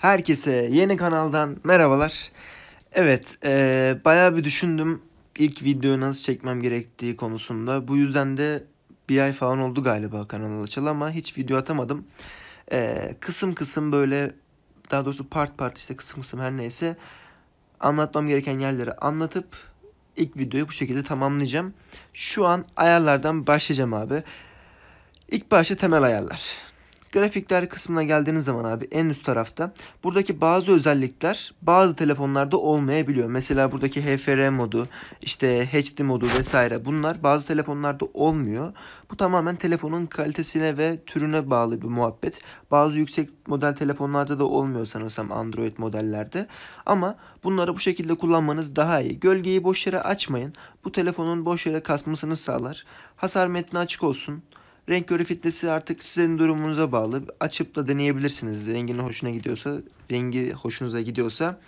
Herkese yeni kanaldan merhabalar. Evet, e, bayağı bir düşündüm ilk videoyu nasıl çekmem gerektiği konusunda. Bu yüzden de bir ay falan oldu galiba kanal açılı ama hiç video atamadım. E, kısım kısım böyle, daha doğrusu part part işte kısım kısım her neyse anlatmam gereken yerleri anlatıp ilk videoyu bu şekilde tamamlayacağım. Şu an ayarlardan başlayacağım abi. İlk başta temel ayarlar. Grafikler kısmına geldiğiniz zaman abi en üst tarafta buradaki bazı özellikler bazı telefonlarda olmayabiliyor. Mesela buradaki HFR modu, işte HD modu vesaire bunlar bazı telefonlarda olmuyor. Bu tamamen telefonun kalitesine ve türüne bağlı bir muhabbet. Bazı yüksek model telefonlarda da olmuyor sanırsam Android modellerde. Ama bunları bu şekilde kullanmanız daha iyi. Gölgeyi boş yere açmayın. Bu telefonun boş yere kasmasını sağlar. Hasar metni açık olsun. Renk körü filtresi artık sizin durumunuza bağlı. Açıp da deneyebilirsiniz. Renginin hoşuna gidiyorsa, rengi hoşunuza gidiyorsa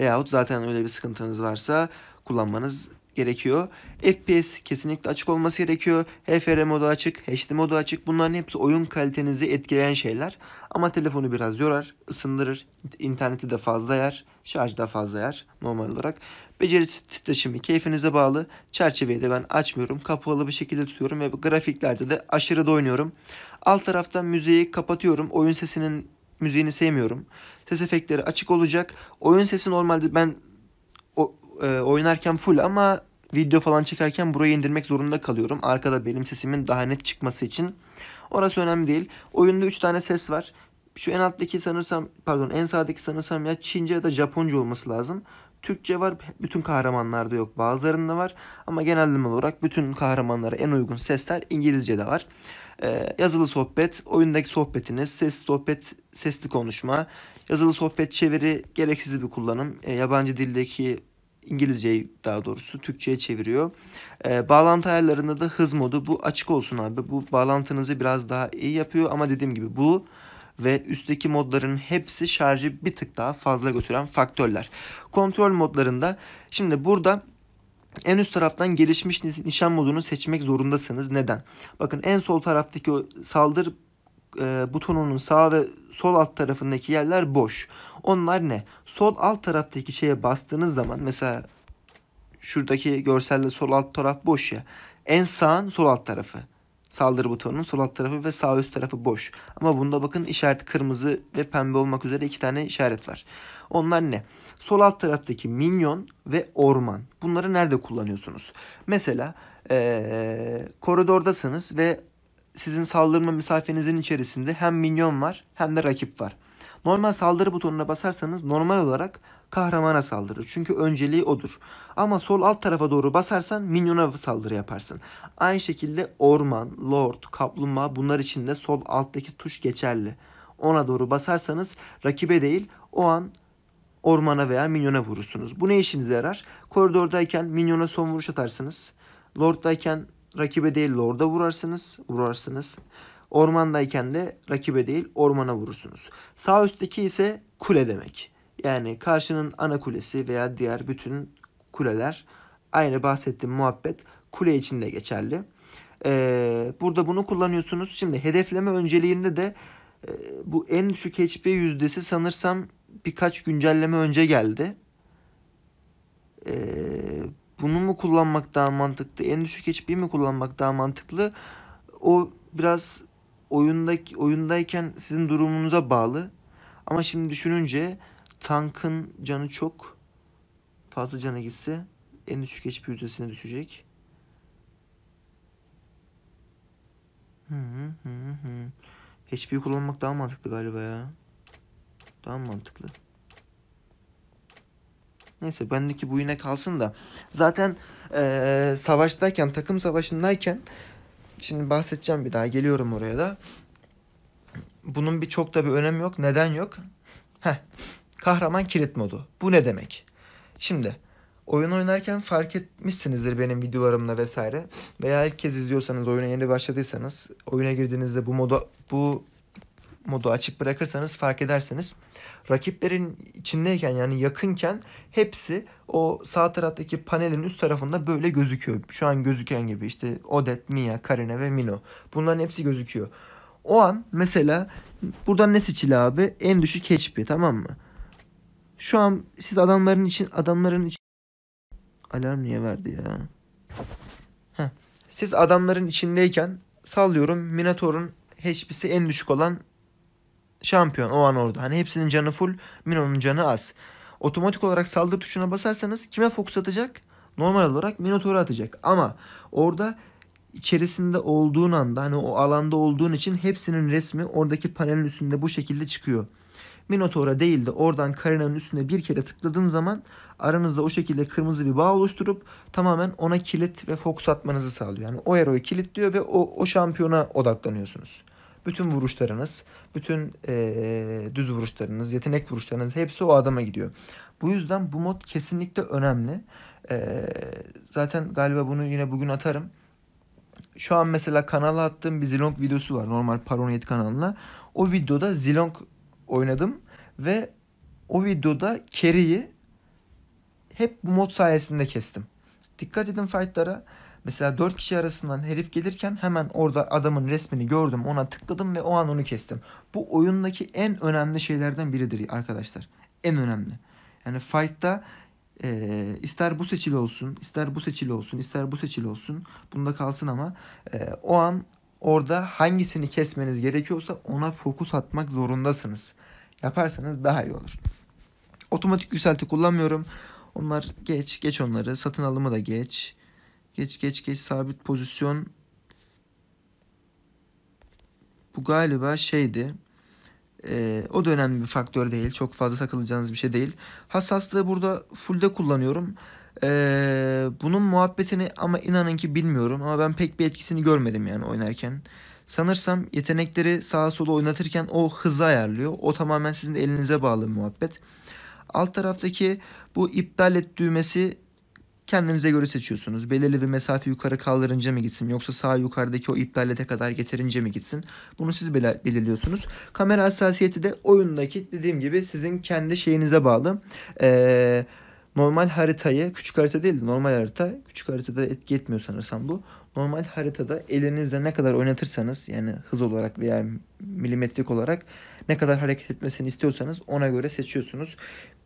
veyahut zaten öyle bir sıkıntınız varsa kullanmanız gerekiyor. FPS kesinlikle açık olması gerekiyor. HFR modu açık, HD modu açık. Bunların hepsi oyun kalitenizi etkileyen şeyler. Ama telefonu biraz yorar, ısındırır. interneti de fazla yer, şarj da fazla yer normal olarak. Beceri titreşimi keyfinize bağlı. Çerçeveyi de ben açmıyorum. Kapalı bir şekilde tutuyorum ve grafiklerde de aşırıda oynuyorum. Alt taraftan müziği kapatıyorum. Oyun sesinin müziğini sevmiyorum. Ses efektleri açık olacak. Oyun sesi normalde ben o, e, oynarken full ama video falan çekerken burayı indirmek zorunda kalıyorum. Arkada benim sesimin daha net çıkması için. Orası önemli değil. Oyunda 3 tane ses var. Şu en alttaki sanırsam pardon en sağdaki sanırsam ya Çince ya da Japonca olması lazım. Türkçe var. Bütün kahramanlarda yok. Bazılarında var. Ama genelleme olarak bütün kahramanlara en uygun sesler İngilizce'de var. Ee, yazılı sohbet, oyundaki sohbetiniz, ses sohbet, sesli konuşma, yazılı sohbet çeviri gereksiz bir kullanım. Ee, yabancı dildeki İngilizceyi daha doğrusu Türkçe'ye çeviriyor. Ee, bağlantı ayarlarında da hız modu bu açık olsun abi. Bu bağlantınızı biraz daha iyi yapıyor ama dediğim gibi bu ve üstteki modların hepsi şarjı bir tık daha fazla götüren faktörler. Kontrol modlarında şimdi burada en üst taraftan gelişmiş nişan modunu seçmek zorundasınız. Neden? Bakın en sol taraftaki o saldır e, butonunun sağ ve sol alt tarafındaki yerler boş. Onlar ne? Sol alt taraftaki şeye bastığınız zaman mesela şuradaki görselde sol alt taraf boş ya. En sağın sol alt tarafı. Saldırı butonunun sol alt tarafı ve sağ üst tarafı boş. Ama bunda bakın işaret kırmızı ve pembe olmak üzere iki tane işaret var. Onlar ne? Sol alt taraftaki minyon ve orman. Bunları nerede kullanıyorsunuz? Mesela ee, koridordasınız ve sizin saldırma mesafenizin içerisinde hem minyon var hem de rakip var. Normal saldırı butonuna basarsanız normal olarak kahramana saldırır. Çünkü önceliği odur. Ama sol alt tarafa doğru basarsan minyona saldırı yaparsın. Aynı şekilde orman, lord, kaplumbağa bunlar için de sol alttaki tuş geçerli. Ona doğru basarsanız rakibe değil o an ormana veya minyona vurursunuz. Bu ne işinize yarar? Koridordayken minyona son vuruş atarsınız. Lord'dayken rakibe değil lord'a vurarsınız. Vurarsınız. Ormandayken de rakibe değil ormana vurursunuz. Sağ üstteki ise kule demek. Yani karşının ana kulesi veya diğer bütün kuleler aynı bahsettiğim muhabbet kule içinde geçerli. Ee, burada bunu kullanıyorsunuz. Şimdi hedefleme önceliğinde de e, bu en düşük HP yüzdesi sanırsam birkaç güncelleme önce geldi. Ee, bunu mu kullanmak daha mantıklı? En düşük HP mi kullanmak daha mantıklı? O biraz oyundaki oyundayken sizin durumunuza bağlı. Ama şimdi düşününce Tank'ın canı çok. Fazla cana gitse en düşük HP yüzdesine düşecek. Hı hı hı. HP kullanmak daha mantıklı galiba ya. Daha mantıklı. Neyse bendeki bu yine kalsın da. Zaten ee, savaştayken, takım savaşındayken şimdi bahsedeceğim bir daha. Geliyorum oraya da. Bunun bir çok da bir önemi yok. Neden yok? Heh. Kahraman kilit modu. Bu ne demek? Şimdi oyun oynarken fark etmişsinizdir benim videolarımla vesaire. Veya ilk kez izliyorsanız, oyuna yeni başladıysanız, oyuna girdiğinizde bu modu bu modu açık bırakırsanız fark edersiniz. Rakiplerin içindeyken yani yakınken hepsi o sağ taraftaki panelin üst tarafında böyle gözüküyor. Şu an gözüken gibi işte Odet, Mia, Karine ve Mino. Bunların hepsi gözüküyor. O an mesela buradan ne seçili abi? En düşük HP tamam mı? Şu an siz adamların için adamların için alarm niye verdi ya? Heh. Siz adamların içindeyken sallıyorum Minotaur'un HP'si en düşük olan şampiyon o an orada. Hani hepsinin canı full, Mino'nun canı az. Otomatik olarak saldırı tuşuna basarsanız kime fokus atacak? Normal olarak Minotaur'a atacak. Ama orada içerisinde olduğun anda hani o alanda olduğun için hepsinin resmi oradaki panelin üstünde bu şekilde çıkıyor. Minotaur'a değil de oradan Karina'nın üstüne bir kere tıkladığın zaman aranızda o şekilde kırmızı bir bağ oluşturup tamamen ona kilit ve fokus atmanızı sağlıyor. Yani o eroyu kilitliyor ve o, o şampiyona odaklanıyorsunuz. Bütün vuruşlarınız, bütün ee, düz vuruşlarınız, yetenek vuruşlarınız hepsi o adama gidiyor. Bu yüzden bu mod kesinlikle önemli. E, zaten galiba bunu yine bugün atarım. Şu an mesela kanala attığım bir Zilong videosu var. Normal Paranoid kanalına. O videoda Zilong oynadım ve o videoda Kerry'i hep bu mod sayesinde kestim. Dikkat edin fightlara. Mesela 4 kişi arasından herif gelirken hemen orada adamın resmini gördüm. Ona tıkladım ve o an onu kestim. Bu oyundaki en önemli şeylerden biridir arkadaşlar. En önemli. Yani fight'ta e, ister bu seçili olsun, ister bu seçili olsun, ister bu seçili olsun. Bunda kalsın ama e, o an Orada hangisini kesmeniz gerekiyorsa ona fokus atmak zorundasınız. Yaparsanız daha iyi olur. Otomatik yükselti kullanmıyorum. Onlar geç geç onları. Satın alımı da geç. Geç geç geç sabit pozisyon. Bu galiba şeydi. Ee, o da önemli bir faktör değil. Çok fazla takılacağınız bir şey değil. Hassaslığı burada full'de kullanıyorum. Ee, bunun muhabbetini ama inanın ki bilmiyorum ama ben pek bir etkisini görmedim yani oynarken. Sanırsam yetenekleri sağa sola oynatırken o hızı ayarlıyor. O tamamen sizin elinize bağlı muhabbet. Alt taraftaki bu iptal et düğmesi kendinize göre seçiyorsunuz. Belirli bir mesafe yukarı kaldırınca mı gitsin yoksa sağ yukarıdaki o iptal ete kadar getirince mi gitsin? Bunu siz belir belirliyorsunuz. Kamera hassasiyeti de oyundaki dediğim gibi sizin kendi şeyinize bağlı. Eee normal haritayı küçük harita değil de normal harita küçük haritada etki etmiyor sanırsam bu. Normal haritada elinizle ne kadar oynatırsanız yani hız olarak veya milimetrik olarak ne kadar hareket etmesini istiyorsanız ona göre seçiyorsunuz.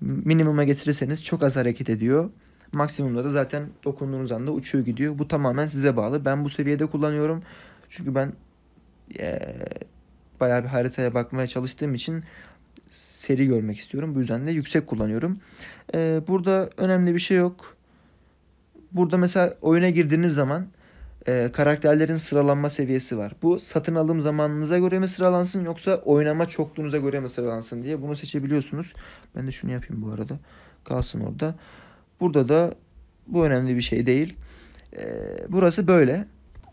Minimuma getirirseniz çok az hareket ediyor. Maksimumda da zaten dokunduğunuz anda uçuyor gidiyor. Bu tamamen size bağlı. Ben bu seviyede kullanıyorum. Çünkü ben ee, bayağı bir haritaya bakmaya çalıştığım için seri görmek istiyorum. Bu yüzden de yüksek kullanıyorum. Ee, burada önemli bir şey yok. Burada mesela oyuna girdiğiniz zaman e, karakterlerin sıralanma seviyesi var. Bu satın alım zamanınıza göre mi sıralansın yoksa oynama çokluğunuza göre mi sıralansın diye bunu seçebiliyorsunuz. Ben de şunu yapayım bu arada. Kalsın orada. Burada da bu önemli bir şey değil. E, burası böyle.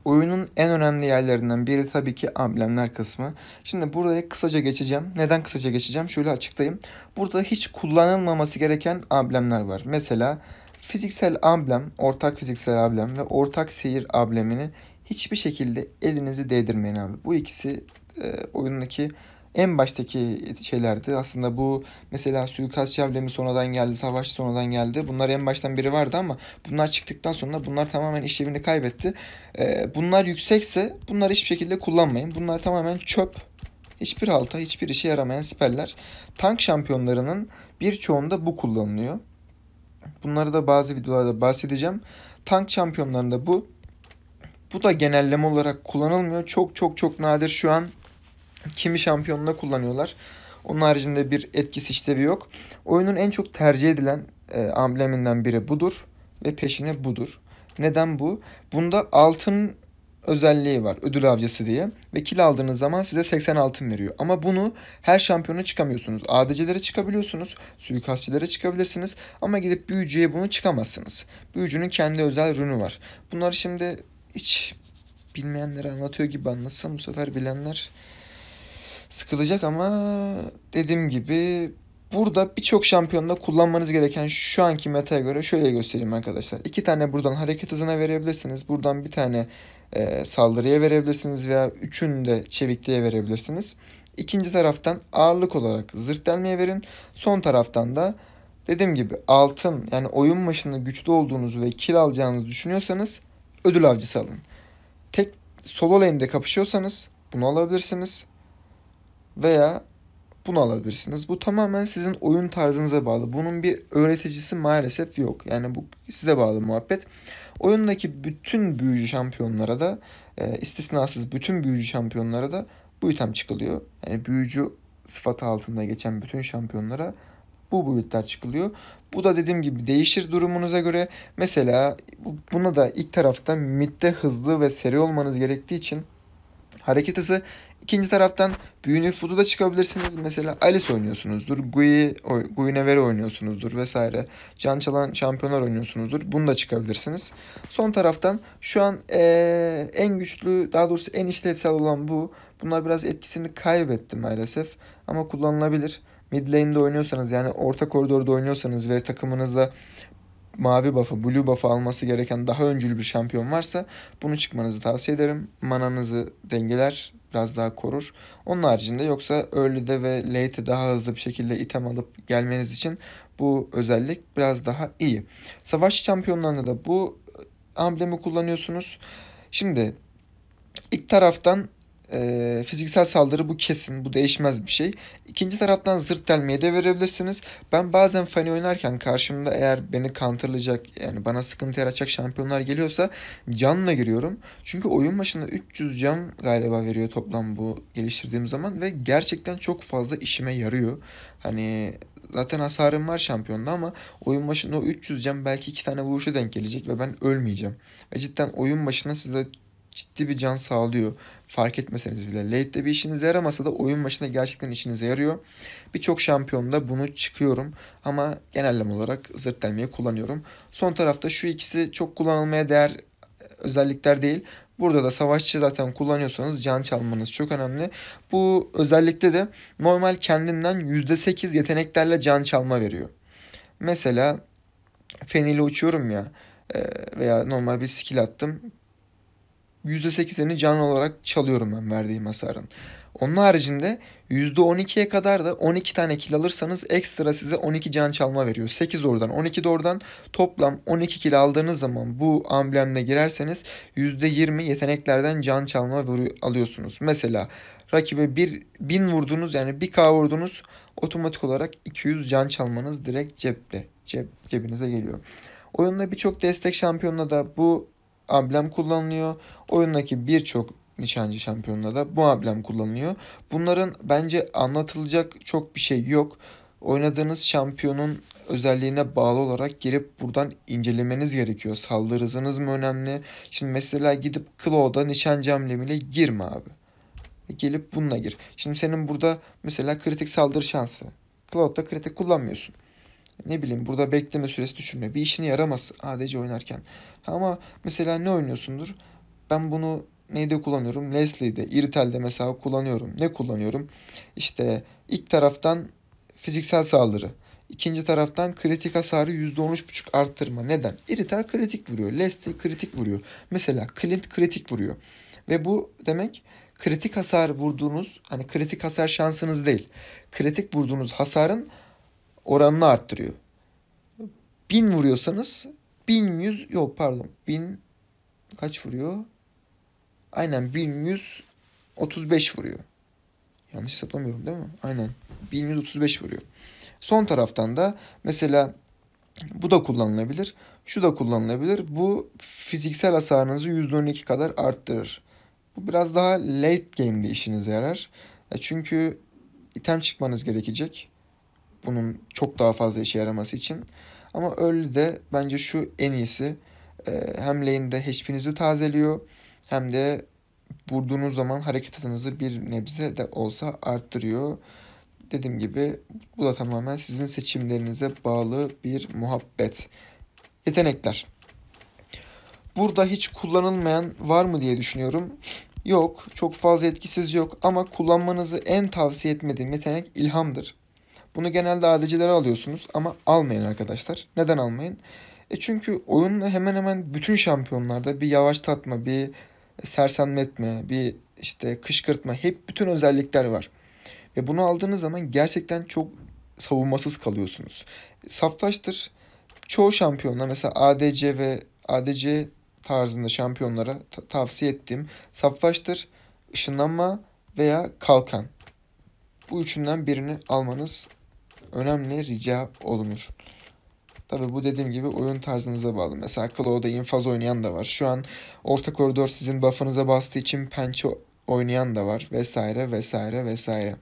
Oyunun en önemli yerlerinden biri tabii ki amblemler kısmı. Şimdi buraya kısaca geçeceğim. Neden kısaca geçeceğim? Şöyle açıklayayım. Burada hiç kullanılmaması gereken amblemler var. Mesela fiziksel amblem, ortak fiziksel amblem ve ortak seyir amblemini hiçbir şekilde elinizi değdirmeyin abi. Bu ikisi e, oyundaki en baştaki şeylerdi. Aslında bu mesela suikastçı avlemi sonradan geldi, savaş sonradan geldi. Bunlar en baştan biri vardı ama bunlar çıktıktan sonra bunlar tamamen işlevini kaybetti. Ee, bunlar yüksekse bunları hiçbir şekilde kullanmayın. Bunlar tamamen çöp. Hiçbir halta, hiçbir işe yaramayan siperler. Tank şampiyonlarının birçoğunda bu kullanılıyor. Bunları da bazı videolarda bahsedeceğim. Tank şampiyonlarında bu. Bu da genelleme olarak kullanılmıyor. Çok çok çok nadir şu an Kimi şampiyonluğuna kullanıyorlar. Onun haricinde bir etkisi işlevi yok. Oyunun en çok tercih edilen e, ambleminden biri budur ve peşine budur. Neden bu? Bunda altın özelliği var ödül avcısı diye ve kil aldığınız zaman size 80 altın veriyor. Ama bunu her şampiyona çıkamıyorsunuz. ADC'lere çıkabiliyorsunuz, suikastçilere çıkabilirsiniz ama gidip büyücüye bunu çıkamazsınız. Büyücünün kendi özel rünü var. Bunları şimdi hiç bilmeyenlere anlatıyor gibi anlatsam bu sefer bilenler sıkılacak ama dediğim gibi burada birçok şampiyonda kullanmanız gereken şu anki metaya göre şöyle göstereyim arkadaşlar. İki tane buradan hareket hızına verebilirsiniz. Buradan bir tane e, saldırıya verebilirsiniz veya üçünü de çevikliğe verebilirsiniz. İkinci taraftan ağırlık olarak zırt delmeye verin. Son taraftan da dediğim gibi altın yani oyun başında güçlü olduğunuzu ve kill alacağınızı düşünüyorsanız ödül avcısı alın. Tek solo lane'de kapışıyorsanız bunu alabilirsiniz veya bunu alabilirsiniz. Bu tamamen sizin oyun tarzınıza bağlı. Bunun bir öğreticisi maalesef yok. Yani bu size bağlı muhabbet. Oyundaki bütün büyücü şampiyonlara da e, istisnasız bütün büyücü şampiyonlara da bu item çıkılıyor. Yani büyücü sıfatı altında geçen bütün şampiyonlara bu boyutlar çıkılıyor. Bu da dediğim gibi değişir durumunuza göre. Mesela buna da ilk tarafta midde hızlı ve seri olmanız gerektiği için hareket hızı İkinci taraftan büyü nüfuzu da çıkabilirsiniz. Mesela Alice oynuyorsunuzdur. Gui, Guinevere oynuyorsunuzdur vesaire. Can çalan şampiyonlar oynuyorsunuzdur. Bunu da çıkabilirsiniz. Son taraftan şu an ee, en güçlü daha doğrusu en işlevsel olan bu. Bunlar biraz etkisini kaybetti maalesef. Ama kullanılabilir. Mid lane'de oynuyorsanız yani orta koridorda oynuyorsanız ve takımınızda mavi buff'ı, blue buff'ı alması gereken daha öncül bir şampiyon varsa bunu çıkmanızı tavsiye ederim. Mananızı dengeler, biraz daha korur. Onun haricinde yoksa early'de ve late'e daha hızlı bir şekilde item alıp gelmeniz için bu özellik biraz daha iyi. Savaş şampiyonlarında da bu e, amblemi kullanıyorsunuz. Şimdi ilk taraftan e, fiziksel saldırı bu kesin, bu değişmez bir şey. İkinci taraftan zırt delmeye de verebilirsiniz. Ben bazen Fanny oynarken karşımda eğer beni counterlayacak, yani bana sıkıntı yaratacak şampiyonlar geliyorsa canla giriyorum. Çünkü oyun başında 300 can galiba veriyor toplam bu geliştirdiğim zaman ve gerçekten çok fazla işime yarıyor. Hani zaten hasarım var şampiyonda ama oyun başında o 300 can belki 2 tane vuruşa denk gelecek ve ben ölmeyeceğim. Ve cidden oyun başında size ciddi bir can sağlıyor. Fark etmeseniz bile. Late'de bir işinize yaramasa da oyun başında gerçekten işinize yarıyor. Birçok şampiyonda bunu çıkıyorum ama genellem olarak zırt delmeyi kullanıyorum. Son tarafta şu ikisi çok kullanılmaya değer özellikler değil. Burada da savaşçı zaten kullanıyorsanız can çalmanız çok önemli. Bu özellikte de normal kendinden %8 yeteneklerle can çalma veriyor. Mesela feniyle uçuyorum ya e, veya normal bir skill attım. %80'ini canlı olarak çalıyorum ben verdiğim hasarın. Onun haricinde %12'ye kadar da 12 tane kill alırsanız ekstra size 12 can çalma veriyor. 8 oradan 12 oradan toplam 12 kill aldığınız zaman bu amblemle girerseniz %20 yeteneklerden can çalma alıyorsunuz. Mesela rakibe bir bin vurdunuz yani 1k vurdunuz otomatik olarak 200 can çalmanız direkt cepte. Cep, cebinize geliyor. Oyunda birçok destek şampiyonuna da bu amblem kullanılıyor. Oyundaki birçok nişancı şampiyonuna da bu amblem kullanılıyor. Bunların bence anlatılacak çok bir şey yok. Oynadığınız şampiyonun özelliğine bağlı olarak girip buradan incelemeniz gerekiyor. Saldırı hızınız mı önemli? Şimdi mesela gidip Claw'da nişancı amblemiyle girme abi. E, gelip bununla gir. Şimdi senin burada mesela kritik saldırı şansı. Cloud'da kritik kullanmıyorsun ne bileyim burada bekleme süresi düşürme bir işine yaramaz ADC oynarken. Ama mesela ne oynuyorsundur? Ben bunu neyde kullanıyorum? Leslie'de, Irtel'de mesela kullanıyorum. Ne kullanıyorum? İşte ilk taraftan fiziksel saldırı. İkinci taraftan kritik hasarı %13.5 arttırma. Neden? Irritel kritik vuruyor. Leslie kritik vuruyor. Mesela Clint kritik vuruyor. Ve bu demek kritik hasar vurduğunuz hani kritik hasar şansınız değil. Kritik vurduğunuz hasarın oranını arttırıyor. 1000 vuruyorsanız 1100 yok pardon 1000 kaç vuruyor? Aynen 1135 vuruyor. Yanlış hesaplamıyorum değil mi? Aynen 1135 vuruyor. Son taraftan da mesela bu da kullanılabilir. Şu da kullanılabilir. Bu fiziksel hasarınızı %12 kadar arttırır. Bu biraz daha late game'de işinize yarar. Çünkü item çıkmanız gerekecek bunun çok daha fazla işe yaraması için. Ama öyle de bence şu en iyisi. E, hem lane'de HP'nizi tazeliyor hem de vurduğunuz zaman hareket hızınızı bir nebze de olsa arttırıyor. Dediğim gibi bu da tamamen sizin seçimlerinize bağlı bir muhabbet. Yetenekler. Burada hiç kullanılmayan var mı diye düşünüyorum. Yok, çok fazla etkisiz yok ama kullanmanızı en tavsiye etmediğim yetenek ilhamdır. Bunu genelde ADC'lere alıyorsunuz ama almayın arkadaşlar. Neden almayın? E çünkü oyunla hemen hemen bütün şampiyonlarda bir yavaş tatma, bir sersemletme, bir işte kışkırtma hep bütün özellikler var. Ve bunu aldığınız zaman gerçekten çok savunmasız kalıyorsunuz. Saftaştır çoğu şampiyonla mesela ADC ve ADC tarzında şampiyonlara ta- tavsiye ettiğim saflaştır, ışınlanma veya kalkan. Bu üçünden birini almanız önemli rica olunur. Tabi bu dediğim gibi oyun tarzınıza bağlı. Mesela Claw'da infaz oynayan da var. Şu an orta koridor sizin buff'ınıza bastığı için pençe oynayan da var. Vesaire vesaire vesaire.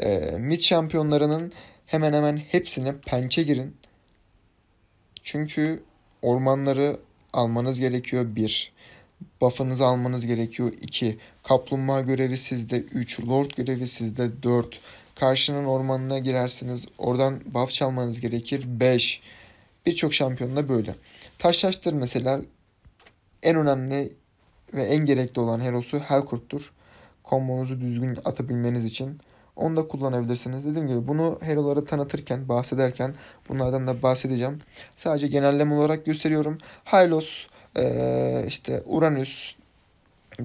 Ee, mid şampiyonlarının hemen hemen hepsine pençe girin. Çünkü ormanları almanız gerekiyor 1. Buff'ınızı almanız gerekiyor 2. Kaplumbağa görevi sizde 3. Lord görevi sizde 4. Karşının ormanına girersiniz. Oradan buff çalmanız gerekir. 5. Birçok şampiyonda böyle. Taşlaştır mesela en önemli ve en gerekli olan herosu Helkurt'tur. Kombonuzu düzgün atabilmeniz için. Onu da kullanabilirsiniz. Dediğim gibi bunu hero'lara tanıtırken, bahsederken bunlardan da bahsedeceğim. Sadece genelleme olarak gösteriyorum. Hylos, ee, işte Uranüs,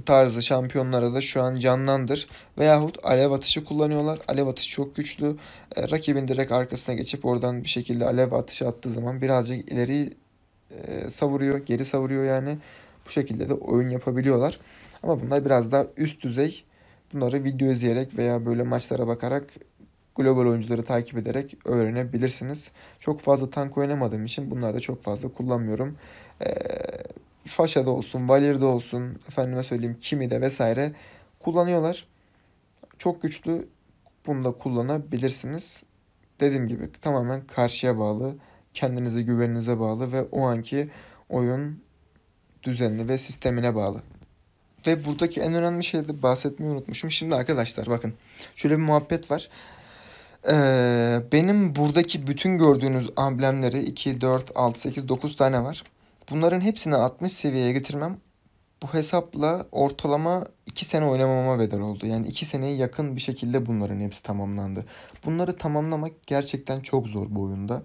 tarzı şampiyonlara da şu an canlandır. Veyahut alev atışı kullanıyorlar. Alev atışı çok güçlü. E, rakibin direkt arkasına geçip oradan bir şekilde alev atışı attığı zaman birazcık ileri e, savuruyor. Geri savuruyor yani. Bu şekilde de oyun yapabiliyorlar. Ama bunlar biraz daha üst düzey. Bunları video izleyerek veya böyle maçlara bakarak global oyuncuları takip ederek öğrenebilirsiniz. Çok fazla tank oynamadığım için bunları da çok fazla kullanmıyorum. Ee, Faşa da olsun, Valir de olsun, efendime söyleyeyim kimi de vesaire kullanıyorlar. Çok güçlü bunu da kullanabilirsiniz. Dediğim gibi tamamen karşıya bağlı, kendinize güveninize bağlı ve o anki oyun düzenli ve sistemine bağlı. Ve buradaki en önemli şey de bahsetmeyi unutmuşum. Şimdi arkadaşlar bakın şöyle bir muhabbet var. Ee, benim buradaki bütün gördüğünüz amblemleri 2, 4, 6, 8, 9 tane var. Bunların hepsini 60 seviyeye getirmem bu hesapla ortalama 2 sene oynamama bedel oldu. Yani 2 seneye yakın bir şekilde bunların hepsi tamamlandı. Bunları tamamlamak gerçekten çok zor bu oyunda.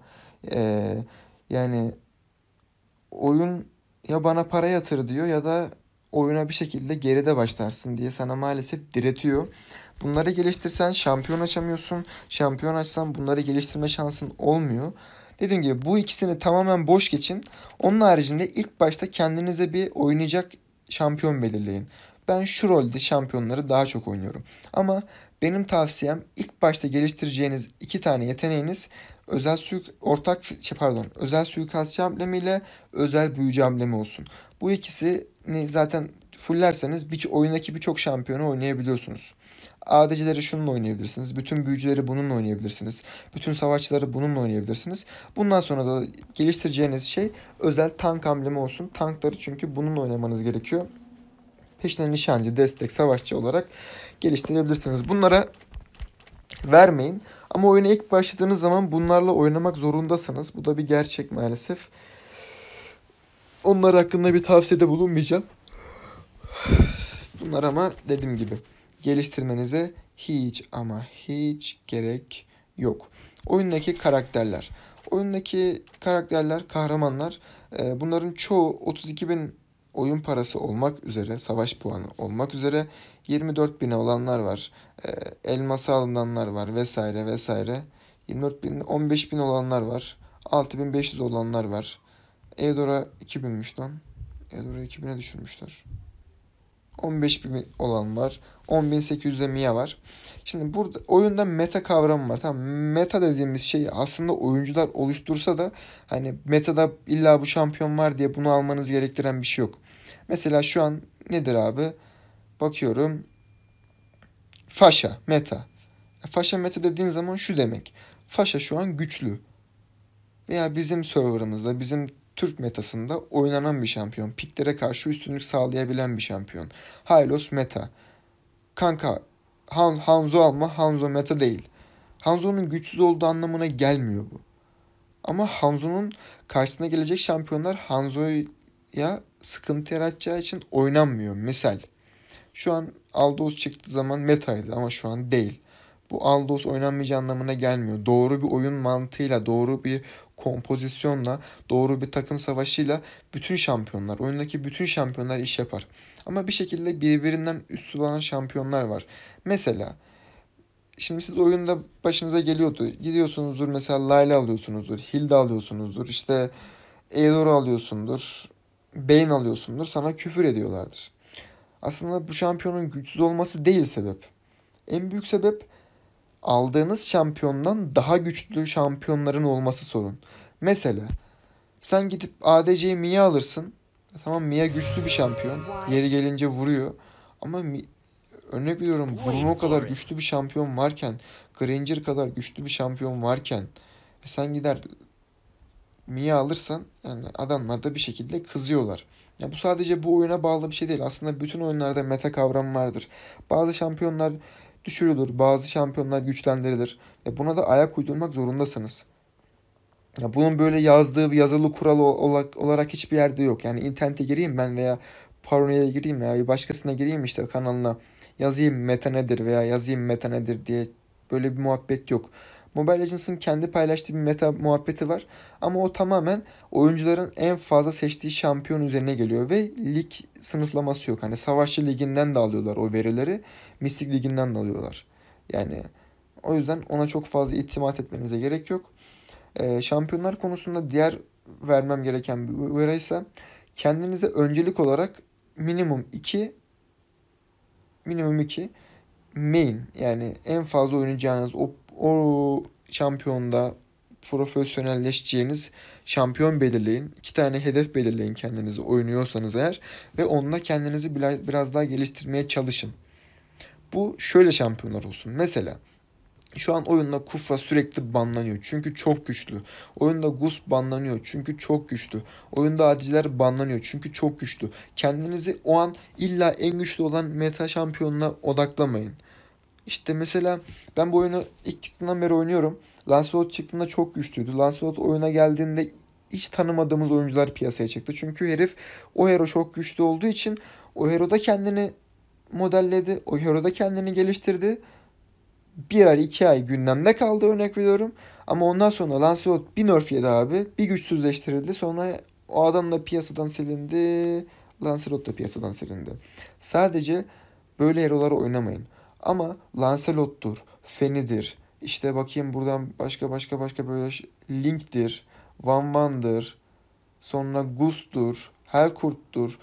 Ee, yani oyun ya bana para yatır diyor ya da oyuna bir şekilde geride başlarsın diye sana maalesef diretiyor. Bunları geliştirsen şampiyon açamıyorsun. Şampiyon açsan bunları geliştirme şansın olmuyor. Dediğim gibi bu ikisini tamamen boş geçin. Onun haricinde ilk başta kendinize bir oynayacak şampiyon belirleyin. Ben şu rolde şampiyonları daha çok oynuyorum. Ama benim tavsiyem ilk başta geliştireceğiniz iki tane yeteneğiniz özel suik ortak şey pardon özel suikastçı amblemi ile özel büyücü amblemi olsun. Bu ikisini zaten fullerseniz bir, oyundaki birçok şampiyonu oynayabiliyorsunuz. ADC'leri şununla oynayabilirsiniz. Bütün büyücüleri bununla oynayabilirsiniz. Bütün savaşçıları bununla oynayabilirsiniz. Bundan sonra da geliştireceğiniz şey özel tank amblemi olsun. Tankları çünkü bununla oynamanız gerekiyor. Peşine nişancı, destek, savaşçı olarak geliştirebilirsiniz. Bunlara vermeyin. Ama oyuna ilk başladığınız zaman bunlarla oynamak zorundasınız. Bu da bir gerçek maalesef. Onlar hakkında bir tavsiyede bulunmayacağım. Bunlar ama dediğim gibi geliştirmenize hiç ama hiç gerek yok. Oyundaki karakterler. Oyundaki karakterler, kahramanlar e, bunların çoğu 32 bin oyun parası olmak üzere, savaş puanı olmak üzere 24 bine olanlar var. E, elması alınanlar var vesaire vesaire. 24 bin, 15 bin olanlar var. 6500 olanlar var. Eudora 2000'müş lan. Eudora 2000'e düşürmüşler. 15.000 olan var. 10.800'de Mia var. Şimdi burada oyunda meta kavramı var. Tamam meta dediğimiz şey aslında oyuncular oluştursa da hani metada illa bu şampiyon var diye bunu almanız gerektiren bir şey yok. Mesela şu an nedir abi? Bakıyorum. Faşa meta. E, faşa meta dediğin zaman şu demek. Faşa şu an güçlü. Veya bizim serverımızda, bizim Türk metasında oynanan bir şampiyon. Piklere karşı üstünlük sağlayabilen bir şampiyon. Hylos meta. Kanka Han Hanzo alma Hanzo meta değil. Hanzo'nun güçsüz olduğu anlamına gelmiyor bu. Ama Hanzo'nun karşısına gelecek şampiyonlar Hanzo'ya sıkıntı yaratacağı için oynanmıyor. Misal şu an Aldos çıktığı zaman metaydı ama şu an değil. Bu Aldos oynanmayacağı anlamına gelmiyor. Doğru bir oyun mantığıyla, doğru bir kompozisyonla, doğru bir takım savaşıyla bütün şampiyonlar, oyundaki bütün şampiyonlar iş yapar. Ama bir şekilde birbirinden üstü olan şampiyonlar var. Mesela Şimdi siz oyunda başınıza geliyordu. Gidiyorsunuzdur mesela Layla alıyorsunuzdur, Hilda alıyorsunuzdur, işte Eylor alıyorsundur, Beyin alıyorsundur. Sana küfür ediyorlardır. Aslında bu şampiyonun güçsüz olması değil sebep. En büyük sebep aldığınız şampiyondan daha güçlü şampiyonların olması sorun. Mesela sen gidip ADC'yi Mia alırsın. Tamam Mia güçlü bir şampiyon. Yeri gelince vuruyor. Ama Mi örnek veriyorum Bruno kadar güçlü bir şampiyon varken Granger kadar güçlü bir şampiyon varken e, sen gider Mia alırsan yani adamlar da bir şekilde kızıyorlar. Ya bu sadece bu oyuna bağlı bir şey değil. Aslında bütün oyunlarda meta kavramı vardır. Bazı şampiyonlar düşürülür. Bazı şampiyonlar güçlendirilir. Ve buna da ayak uydurmak zorundasınız. Ya bunun böyle yazdığı bir yazılı kural olarak hiçbir yerde yok. Yani internete gireyim ben veya Paranoya'ya gireyim veya bir başkasına gireyim işte kanalına yazayım meta nedir veya yazayım meta nedir diye böyle bir muhabbet yok. Mobile Legends'ın kendi paylaştığı bir meta muhabbeti var. Ama o tamamen oyuncuların en fazla seçtiği şampiyon üzerine geliyor ve lig sınıflaması yok. Hani savaşçı liginden de alıyorlar o verileri. Mistik liginden de alıyorlar. Yani o yüzden ona çok fazla itimat etmenize gerek yok. Ee, şampiyonlar konusunda diğer vermem gereken bir uyarı ise kendinize öncelik olarak minimum 2 minimum 2 main yani en fazla oynayacağınız o o şampiyonda profesyonelleşeceğiniz şampiyon belirleyin. İki tane hedef belirleyin kendinizi oynuyorsanız eğer ve onunla kendinizi biraz, daha geliştirmeye çalışın. Bu şöyle şampiyonlar olsun. Mesela şu an oyunda Kufra sürekli banlanıyor çünkü çok güçlü. Oyunda Gus banlanıyor çünkü çok güçlü. Oyunda Adiciler banlanıyor çünkü çok güçlü. Kendinizi o an illa en güçlü olan meta şampiyonuna odaklamayın. İşte mesela ben bu oyunu ilk çıktığından beri oynuyorum. Lancelot çıktığında çok güçlüydü. Lancelot oyuna geldiğinde hiç tanımadığımız oyuncular piyasaya çıktı. Çünkü herif o hero çok güçlü olduğu için o hero da kendini modelledi. O hero da kendini geliştirdi. Bir ay iki ay gündemde kaldı örnek veriyorum. Ama ondan sonra Lancelot bir nerf yedi abi. Bir güçsüzleştirildi. Sonra o adam da piyasadan silindi. Lancelot da piyasadan silindi. Sadece böyle heroları oynamayın. Ama Lancelot'tur, Feni'dir, işte bakayım buradan başka başka başka böyle Link'tir, Van Van'dır, sonra Gus'tur, Helkurt'tur,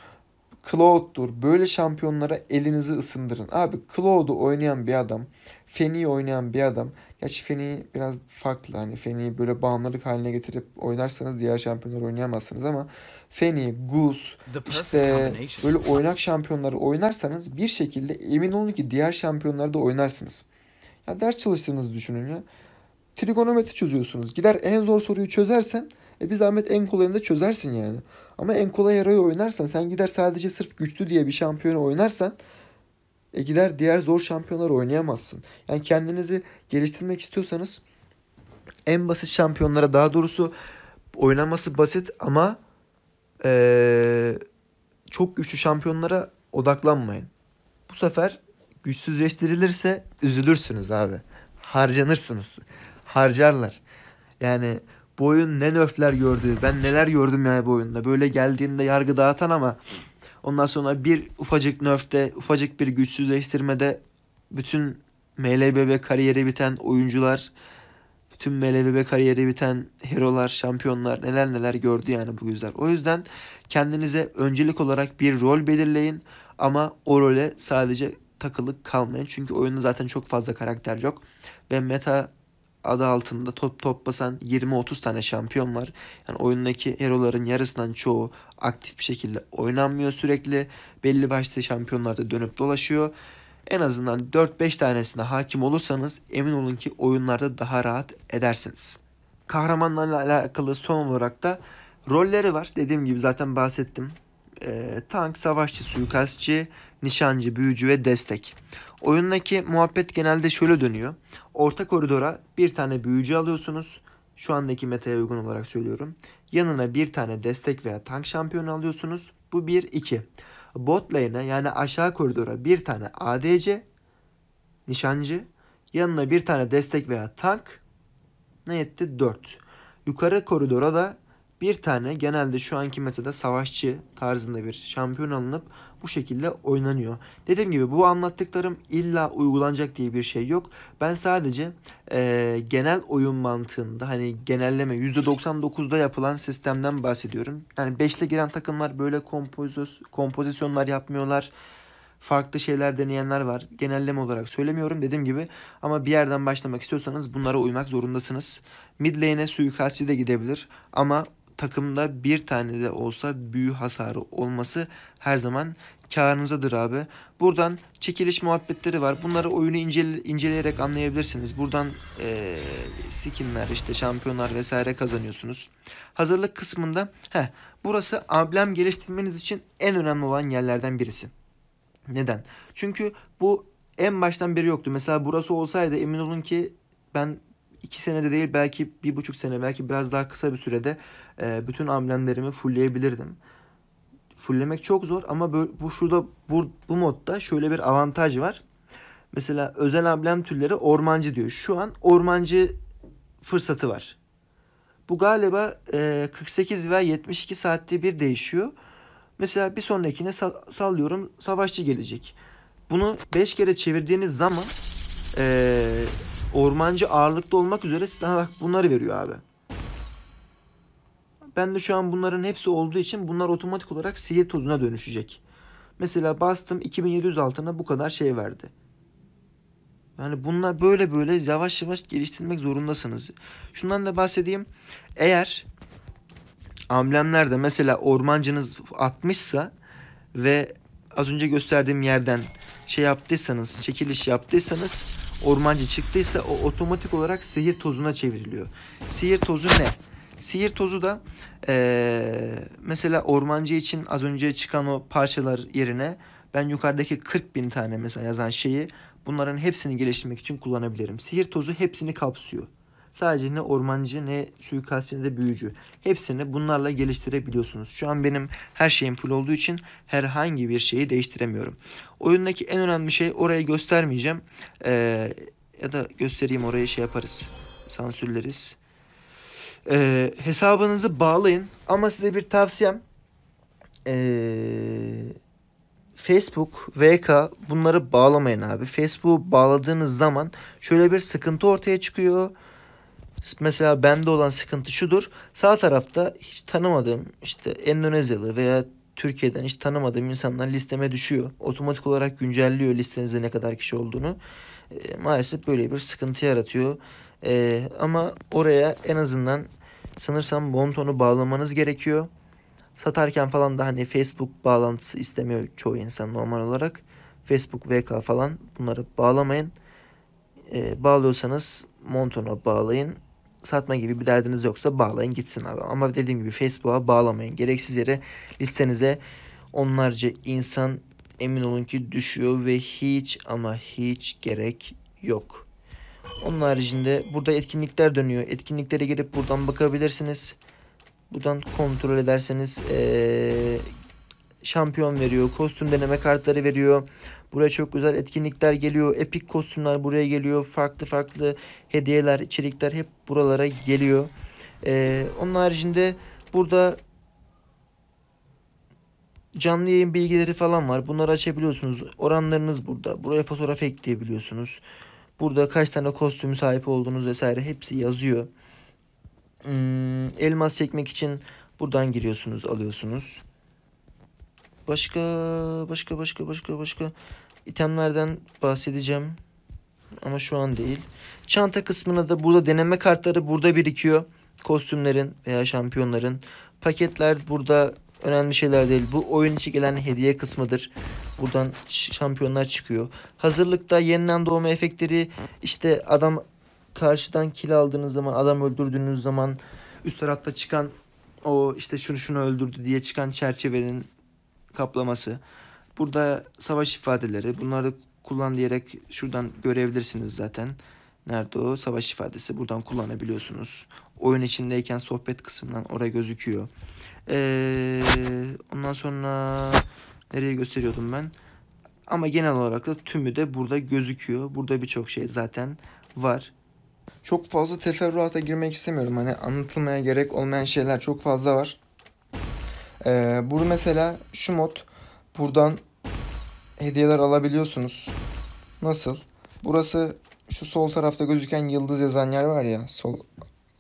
Claude'dur. Böyle şampiyonlara elinizi ısındırın. Abi Claude'u oynayan bir adam Feni'yi oynayan bir adam. Gerçi Feni biraz farklı. Hani Feni'yi böyle bağımlılık haline getirip oynarsanız diğer şampiyonları oynayamazsınız ama Feni, Goose işte böyle oynak şampiyonları oynarsanız bir şekilde emin olun ki diğer şampiyonları da oynarsınız. Ya ders çalıştığınızı düşünün ya. Trigonometri çözüyorsunuz. Gider en zor soruyu çözersen e bir zahmet en kolayını da çözersin yani. Ama en kolay yarayı oynarsan sen gider sadece sırf güçlü diye bir şampiyonu oynarsan e, gider diğer zor şampiyonlar oynayamazsın. Yani kendinizi geliştirmek istiyorsanız en basit şampiyonlara daha doğrusu oynanması basit ama e, çok güçlü şampiyonlara odaklanmayın. Bu sefer güçsüzleştirilirse üzülürsünüz abi. Harcanırsınız. Harcarlar. Yani bu oyun ne nöfler gördü. Ben neler gördüm ya bu oyunda. Böyle geldiğinde yargı dağıtan ama Ondan sonra bir ufacık nerf'te, ufacık bir güçsüzleştirmede bütün MLBB kariyeri biten oyuncular, bütün MLBB kariyeri biten herolar, şampiyonlar neler neler gördü yani bu yüzden. O yüzden kendinize öncelik olarak bir rol belirleyin ama o role sadece takılık kalmayın. Çünkü oyunda zaten çok fazla karakter yok ve meta adı altında top top basan 20-30 tane şampiyon var. Yani oyundaki heroların yarısından çoğu aktif bir şekilde oynanmıyor sürekli. Belli başlı şampiyonlarda dönüp dolaşıyor. En azından 4-5 tanesine hakim olursanız emin olun ki oyunlarda daha rahat edersiniz. Kahramanlarla alakalı son olarak da rolleri var. Dediğim gibi zaten bahsettim. Ee, tank, savaşçı, suikastçı, nişancı, büyücü ve destek. Oyundaki muhabbet genelde şöyle dönüyor. Orta koridora bir tane büyücü alıyorsunuz. Şu andaki metaya uygun olarak söylüyorum. Yanına bir tane destek veya tank şampiyonu alıyorsunuz. Bu 1-2. Bot lane'e yani aşağı koridora bir tane ADC nişancı. Yanına bir tane destek veya tank. Ne etti? 4. Yukarı koridora da bir tane genelde şu anki metada savaşçı tarzında bir şampiyon alınıp bu şekilde oynanıyor. Dediğim gibi bu anlattıklarım illa uygulanacak diye bir şey yok. Ben sadece e, genel oyun mantığında hani genelleme %99'da yapılan sistemden bahsediyorum. Yani 5'le giren takımlar böyle kompoziz kompozisyonlar yapmıyorlar farklı şeyler deneyenler var. Genelleme olarak söylemiyorum dediğim gibi ama bir yerden başlamak istiyorsanız bunlara uymak zorundasınız. Mid lane'e suikastçı da gidebilir ama takımda bir tane de olsa büyü hasarı olması her zaman karınızadır abi. Buradan çekiliş muhabbetleri var. Bunları oyunu incele, inceleyerek anlayabilirsiniz. Buradan e, skinler işte şampiyonlar vesaire kazanıyorsunuz. Hazırlık kısmında heh, burası amblem geliştirmeniz için en önemli olan yerlerden birisi. Neden? Çünkü bu en baştan beri yoktu. Mesela burası olsaydı emin olun ki ben iki senede değil belki bir buçuk sene belki biraz daha kısa bir sürede e, bütün amblemlerimi fullleyebilirdim. Fulllemek çok zor ama böyle, bu şurada bu, bu modda şöyle bir avantaj var. Mesela özel amblem türleri ormancı diyor. Şu an ormancı fırsatı var. Bu galiba e, 48 veya 72 saatte bir değişiyor. Mesela bir sonrakine sallıyorum savaşçı gelecek. Bunu 5 kere çevirdiğiniz zaman e, Ormancı ağırlıklı olmak üzere sana bak bunları veriyor abi. Ben de şu an bunların hepsi olduğu için bunlar otomatik olarak sihir tozuna dönüşecek. Mesela bastım 2700 altına bu kadar şey verdi. Yani bunlar böyle böyle yavaş yavaş geliştirmek zorundasınız. Şundan da bahsedeyim. Eğer amblemlerde mesela ormancınız atmışsa ve az önce gösterdiğim yerden şey yaptıysanız, çekiliş yaptıysanız ormancı çıktıysa o otomatik olarak sihir tozuna çevriliyor. Sihir tozu ne? Sihir tozu da e, mesela ormancı için az önce çıkan o parçalar yerine ben yukarıdaki 40 bin tane mesela yazan şeyi bunların hepsini geliştirmek için kullanabilirim. Sihir tozu hepsini kapsıyor. Sadece ne ormancı ne suikastçı ne de büyücü. Hepsini bunlarla geliştirebiliyorsunuz. Şu an benim her şeyim full olduğu için herhangi bir şeyi değiştiremiyorum. Oyundaki en önemli şey orayı göstermeyeceğim. Ee, ya da göstereyim orayı şey yaparız. Sansürleriz. Ee, hesabınızı bağlayın. Ama size bir tavsiyem. Eee... Facebook, VK bunları bağlamayın abi. Facebook'u bağladığınız zaman şöyle bir sıkıntı ortaya çıkıyor. Mesela bende olan sıkıntı şudur. Sağ tarafta hiç tanımadığım işte Endonezyalı veya Türkiye'den hiç tanımadığım insanlar listeme düşüyor. Otomatik olarak güncelliyor listenize ne kadar kişi olduğunu. E, maalesef böyle bir sıkıntı yaratıyor. E, ama oraya en azından sanırsam montonu bağlamanız gerekiyor. Satarken falan da hani Facebook bağlantısı istemiyor çoğu insan normal olarak. Facebook, VK falan bunları bağlamayın. E, bağlıyorsanız montona bağlayın satma gibi bir derdiniz yoksa bağlayın gitsin abi. Ama dediğim gibi Facebook'a bağlamayın. Gereksiz yere listenize onlarca insan emin olun ki düşüyor ve hiç ama hiç gerek yok. Onun haricinde burada etkinlikler dönüyor. Etkinliklere girip buradan bakabilirsiniz. Buradan kontrol ederseniz ee, şampiyon veriyor. Kostüm deneme kartları veriyor. Buraya çok güzel etkinlikler geliyor. Epik kostümler buraya geliyor. Farklı farklı hediyeler, içerikler hep buralara geliyor. Ee, onun haricinde burada canlı yayın bilgileri falan var. Bunları açabiliyorsunuz. Oranlarınız burada. Buraya fotoğraf ekleyebiliyorsunuz. Burada kaç tane kostüm sahip olduğunuz vesaire hepsi yazıyor. Hmm, elmas çekmek için buradan giriyorsunuz, alıyorsunuz. Başka başka başka başka başka itemlerden bahsedeceğim. Ama şu an değil. Çanta kısmına da burada deneme kartları burada birikiyor. Kostümlerin veya şampiyonların. Paketler burada önemli şeyler değil. Bu oyun içi gelen hediye kısmıdır. Buradan şampiyonlar çıkıyor. Hazırlıkta yeniden doğma efektleri işte adam karşıdan kill aldığınız zaman adam öldürdüğünüz zaman üst tarafta çıkan o işte şunu şunu öldürdü diye çıkan çerçevenin kaplaması. Burada savaş ifadeleri. Bunları kullan diyerek şuradan görebilirsiniz zaten. Nerede o? Savaş ifadesi. Buradan kullanabiliyorsunuz. Oyun içindeyken sohbet kısmından oraya gözüküyor. Ee, ondan sonra nereye gösteriyordum ben? Ama genel olarak da tümü de burada gözüküyor. Burada birçok şey zaten var. Çok fazla teferruata girmek istemiyorum. Hani anlatılmaya gerek olmayan şeyler çok fazla var. Ee, bunu mesela şu mod buradan hediyeler alabiliyorsunuz. Nasıl? Burası şu sol tarafta gözüken yıldız yazan yer var ya sol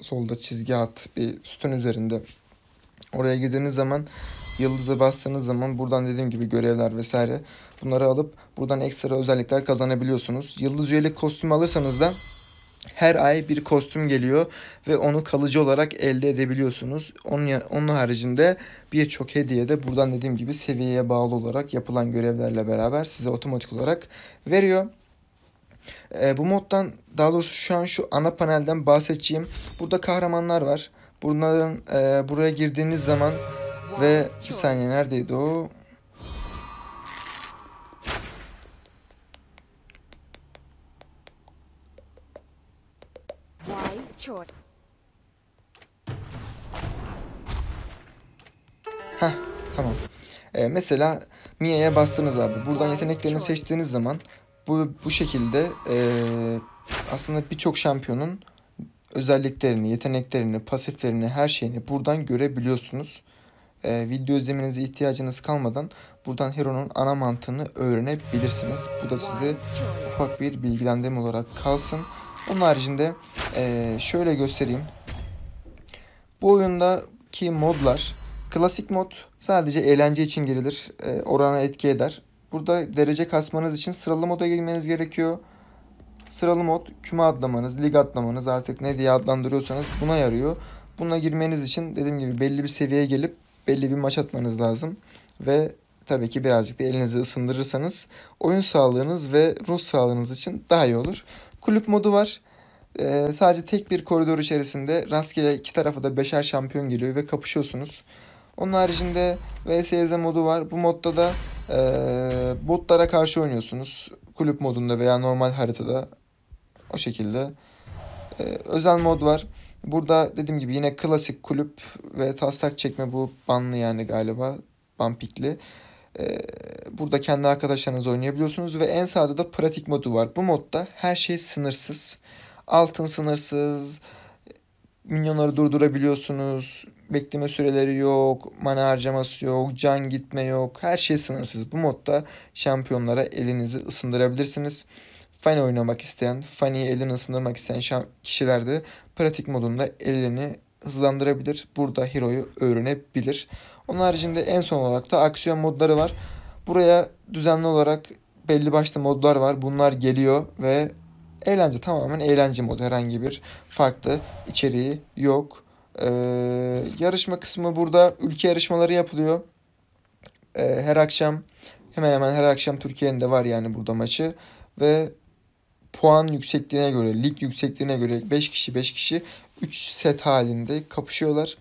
solda çizgi at bir sütun üzerinde. Oraya girdiğiniz zaman yıldızı bastığınız zaman buradan dediğim gibi görevler vesaire bunları alıp buradan ekstra özellikler kazanabiliyorsunuz. Yıldız üyelik kostümü alırsanız da her ay bir kostüm geliyor ve onu kalıcı olarak elde edebiliyorsunuz. Onun, onun haricinde birçok hediye de buradan dediğim gibi seviyeye bağlı olarak yapılan görevlerle beraber size otomatik olarak veriyor. E, bu moddan daha doğrusu şu an şu ana panelden bahsedeceğim. Burada kahramanlar var. Bunların e, buraya girdiğiniz zaman ve bir saniye neredeydi o? destroyed. Heh, tamam. Ee, mesela Mia'ya bastınız abi. Buradan yeteneklerini seçtiğiniz zaman bu bu şekilde e, aslında birçok şampiyonun özelliklerini, yeteneklerini, pasiflerini, her şeyini buradan görebiliyorsunuz. E, video izlemenize ihtiyacınız kalmadan buradan Hero'nun ana mantığını öğrenebilirsiniz. Bu da size ufak bir bilgilendirme olarak kalsın. Bunun haricinde e, şöyle göstereyim. Bu oyundaki modlar klasik mod sadece eğlence için girilir. E, orana etki eder. Burada derece kasmanız için sıralı moda girmeniz gerekiyor. Sıralı mod küme atlamanız, lig atlamanız artık ne diye adlandırıyorsanız buna yarıyor. Buna girmeniz için dediğim gibi belli bir seviyeye gelip belli bir maç atmanız lazım. Ve tabii ki birazcık da elinizi ısındırırsanız oyun sağlığınız ve ruh sağlığınız için daha iyi olur. Kulüp modu var. Ee, sadece tek bir koridor içerisinde rastgele iki tarafa da beşer şampiyon geliyor ve kapışıyorsunuz. Onun haricinde VSZ modu var. Bu modda da e, botlara karşı oynuyorsunuz. Kulüp modunda veya normal haritada. O şekilde. E, özel mod var. Burada dediğim gibi yine klasik kulüp ve taslak çekme bu banlı yani galiba. Ban pikli. Ee, burada kendi arkadaşlarınız oynayabiliyorsunuz ve en sağda da pratik modu var. Bu modda her şey sınırsız. Altın sınırsız, minyonları durdurabiliyorsunuz, bekleme süreleri yok, mana harcaması yok, can gitme yok, her şey sınırsız. Bu modda şampiyonlara elinizi ısındırabilirsiniz. Fanny oynamak isteyen, Fanny'yi elini ısındırmak isteyen kişiler de pratik modunda elini hızlandırabilir. Burada Hero'yu öğrenebilir. Onun haricinde en son olarak da aksiyon modları var. Buraya düzenli olarak belli başlı modlar var. Bunlar geliyor ve eğlence tamamen eğlence modu. Herhangi bir farklı içeriği yok. Ee, yarışma kısmı burada ülke yarışmaları yapılıyor. Ee, her akşam hemen hemen her akşam Türkiye'nin de var yani burada maçı. Ve puan yüksekliğine göre, lig yüksekliğine göre 5 kişi 5 kişi 3 set halinde kapışıyorlar.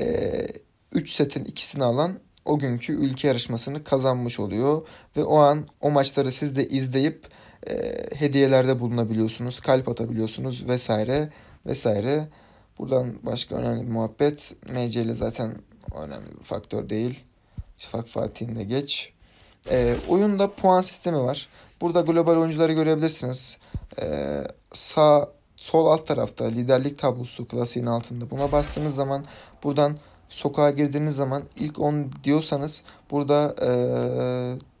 Ee, 3 setin ikisini alan o günkü ülke yarışmasını kazanmış oluyor. Ve o an o maçları siz de izleyip e, hediyelerde bulunabiliyorsunuz, kalp atabiliyorsunuz vesaire vesaire. Buradan başka önemli bir muhabbet. MCL zaten önemli bir faktör değil. Şafak Fatih'in de geç. E, oyunda puan sistemi var. Burada global oyuncuları görebilirsiniz. E, sağ sol alt tarafta liderlik tablosu klasiğin altında. Buna bastığınız zaman buradan sokağa girdiğiniz zaman ilk 10 diyorsanız burada e,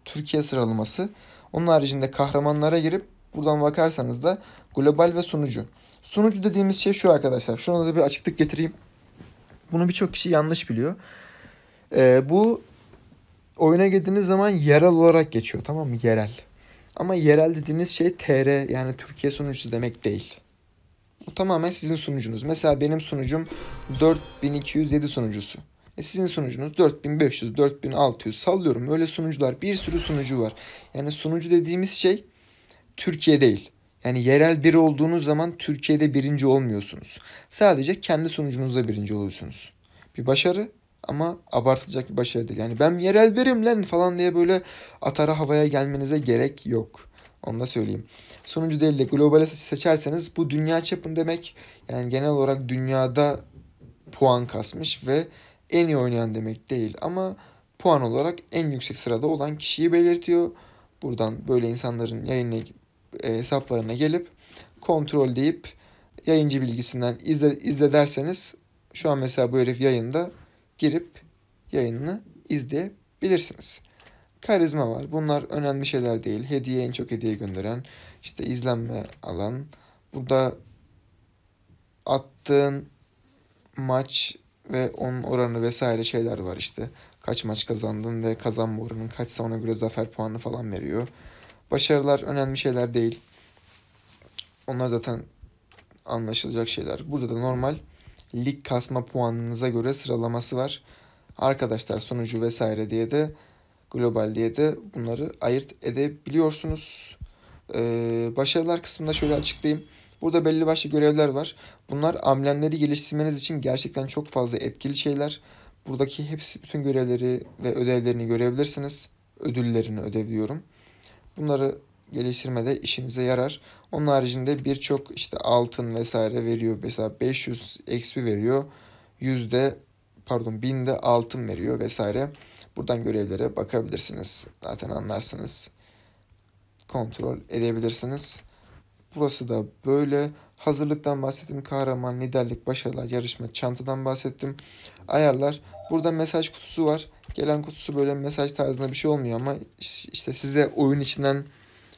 Türkiye sıralaması. Onun haricinde kahramanlara girip buradan bakarsanız da global ve sunucu. Sunucu dediğimiz şey şu arkadaşlar. Şuna da bir açıklık getireyim. Bunu birçok kişi yanlış biliyor. E, bu oyuna girdiğiniz zaman yerel olarak geçiyor tamam mı? Yerel. Ama yerel dediğiniz şey TR yani Türkiye sunucusu demek değil. O tamamen sizin sunucunuz. Mesela benim sunucum 4207 sunucusu. E sizin sunucunuz 4500, 4600 sallıyorum. Öyle sunucular bir sürü sunucu var. Yani sunucu dediğimiz şey Türkiye değil. Yani yerel biri olduğunuz zaman Türkiye'de birinci olmuyorsunuz. Sadece kendi sunucunuzda birinci oluyorsunuz. Bir başarı ama abartılacak bir başarı değil. Yani ben yerel birim lan falan diye böyle atara havaya gelmenize gerek yok. Onu da söyleyeyim. Sonuncu değil de globale seçerseniz bu dünya çapın demek. Yani genel olarak dünyada puan kasmış ve en iyi oynayan demek değil. Ama puan olarak en yüksek sırada olan kişiyi belirtiyor. Buradan böyle insanların yayın e, hesaplarına gelip kontrol deyip yayıncı bilgisinden izle, izle derseniz şu an mesela bu herif yayında girip yayınını izleyebilirsiniz karizma var. Bunlar önemli şeyler değil. Hediye en çok hediye gönderen, işte izlenme alan. Burada attığın maç ve onun oranı vesaire şeyler var işte. Kaç maç kazandın ve kazanma oranın kaçsa ona göre zafer puanı falan veriyor. Başarılar önemli şeyler değil. Onlar zaten anlaşılacak şeyler. Burada da normal lig kasma puanınıza göre sıralaması var. Arkadaşlar sonucu vesaire diye de global diye de bunları ayırt edebiliyorsunuz. Ee, başarılar kısmında şöyle açıklayayım. Burada belli başlı görevler var. Bunlar amblemleri geliştirmeniz için gerçekten çok fazla etkili şeyler. Buradaki hepsi bütün görevleri ve ödevlerini görebilirsiniz. Ödüllerini ödev diyorum. Bunları geliştirmede işinize yarar. Onun haricinde birçok işte altın vesaire veriyor. Mesela 500 XP veriyor. Yüzde pardon binde altın veriyor vesaire. Buradan görevlere bakabilirsiniz. Zaten anlarsınız. Kontrol edebilirsiniz. Burası da böyle. Hazırlıktan bahsettim. Kahraman, liderlik, başarılar, yarışma, çantadan bahsettim. Ayarlar. Burada mesaj kutusu var. Gelen kutusu böyle mesaj tarzında bir şey olmuyor ama işte size oyun içinden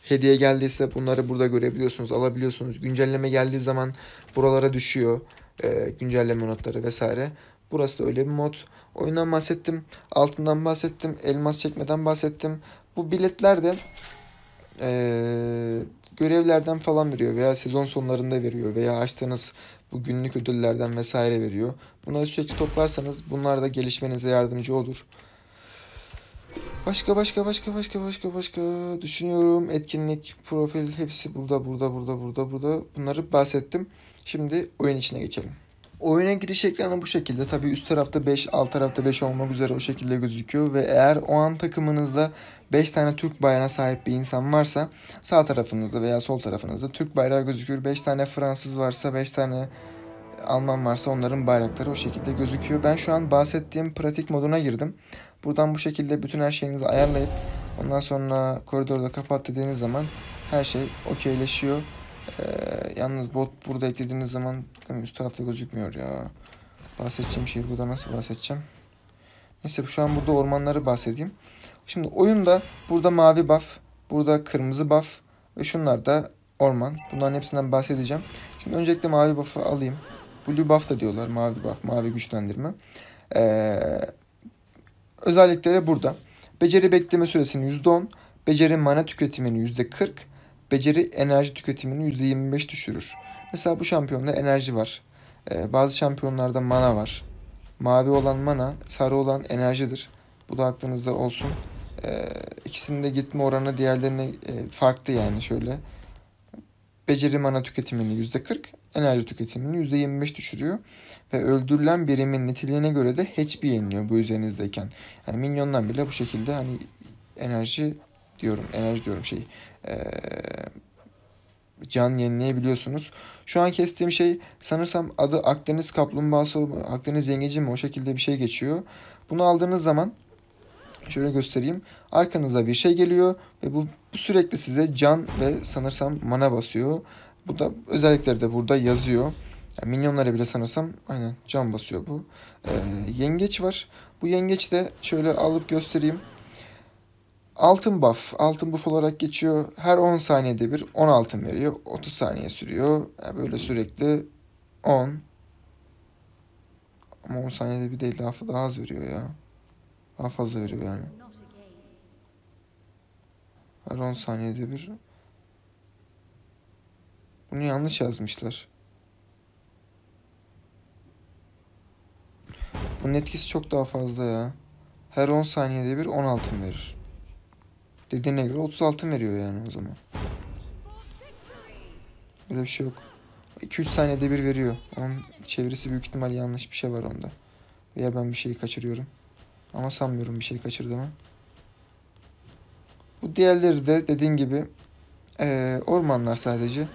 hediye geldiyse bunları burada görebiliyorsunuz, alabiliyorsunuz. Güncelleme geldiği zaman buralara düşüyor. E, güncelleme notları vesaire. Burası da öyle bir mod. Oyundan bahsettim, altından bahsettim, elmas çekmeden bahsettim. Bu biletler de e, görevlerden falan veriyor veya sezon sonlarında veriyor veya açtığınız bu günlük ödüllerden vesaire veriyor. Bunları sürekli toplarsanız bunlar da gelişmenize yardımcı olur. Başka başka başka başka başka başka düşünüyorum. Etkinlik, profil hepsi burada burada burada burada burada. Bunları bahsettim. Şimdi oyun içine geçelim. Oyuna giriş ekranı bu şekilde. Tabii üst tarafta 5, alt tarafta 5 olmak üzere o şekilde gözüküyor. Ve eğer o an takımınızda 5 tane Türk bayrağına sahip bir insan varsa sağ tarafınızda veya sol tarafınızda Türk bayrağı gözükür. 5 tane Fransız varsa 5 tane Alman varsa onların bayrakları o şekilde gözüküyor. Ben şu an bahsettiğim pratik moduna girdim. Buradan bu şekilde bütün her şeyinizi ayarlayıp ondan sonra koridorda kapat dediğiniz zaman her şey okeyleşiyor. Ee, yalnız bot burada eklediğiniz zaman üst tarafta gözükmüyor ya. Bahsedeceğim şey burada nasıl bahsedeceğim? Neyse şu an burada ormanları bahsedeyim. Şimdi oyunda burada mavi buff, burada kırmızı buff ve şunlar da orman. Bunların hepsinden bahsedeceğim. Şimdi öncelikle mavi buff'ı alayım. Blue buff da diyorlar mavi buff, mavi güçlendirme. Ee, özellikleri burada. Beceri bekleme süresini %10, beceri mana tüketimini %40, beceri enerji tüketimini %25 düşürür. Mesela bu şampiyonda enerji var. Ee, bazı şampiyonlarda mana var. Mavi olan mana, sarı olan enerjidir. Bu da aklınızda olsun. Ee, ikisinde gitme oranı diğerlerine e, farklı yani şöyle. Beceri mana tüketimini %40, enerji tüketimini %25 düşürüyor. Ve öldürülen birimin niteliğine göre de HP yeniliyor bu üzerinizdeyken. Yani minyondan bile bu şekilde hani enerji diyorum, enerji diyorum şey, ee, can yenileyebiliyorsunuz. Şu an kestiğim şey sanırsam adı Akdeniz kaplumbağası, Akdeniz yengeci mi o şekilde bir şey geçiyor. Bunu aldığınız zaman şöyle göstereyim. Arkanıza bir şey geliyor ve bu, bu sürekli size can ve sanırsam mana basıyor. Bu da özellikleri de burada yazıyor. Yani minyonlara bile sanırsam aynen can basıyor bu. Ee, yengeç var. Bu yengeç de şöyle alıp göstereyim. Altın buff. Altın buff olarak geçiyor. Her 10 saniyede bir 10 altın veriyor. 30 saniye sürüyor. Yani böyle sürekli 10. Ama 10 saniyede bir değil daha, daha az veriyor ya. Daha fazla veriyor yani. Her 10 saniyede bir. Bunu yanlış yazmışlar. Bunun etkisi çok daha fazla ya. Her 10 saniyede bir 10 altın verir. Dediğine göre 36 veriyor yani o zaman. böyle bir şey yok. 2-3 saniyede bir veriyor. Onun çevirisi büyük ihtimal yanlış bir şey var onda. Veya ben bir şeyi kaçırıyorum. Ama sanmıyorum bir şey kaçırdığımı. Bu diğerleri de dediğim gibi ee, ormanlar sadece.